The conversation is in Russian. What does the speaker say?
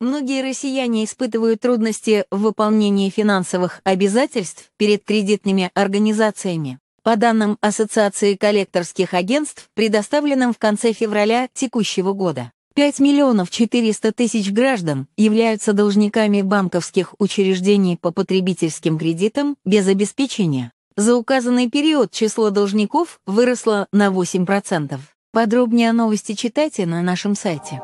Многие россияне испытывают трудности в выполнении финансовых обязательств перед кредитными организациями. По данным Ассоциации коллекторских агентств, предоставленным в конце февраля текущего года, 5 миллионов 400 тысяч граждан являются должниками банковских учреждений по потребительским кредитам без обеспечения. За указанный период число должников выросло на 8%. Подробнее о новости читайте на нашем сайте.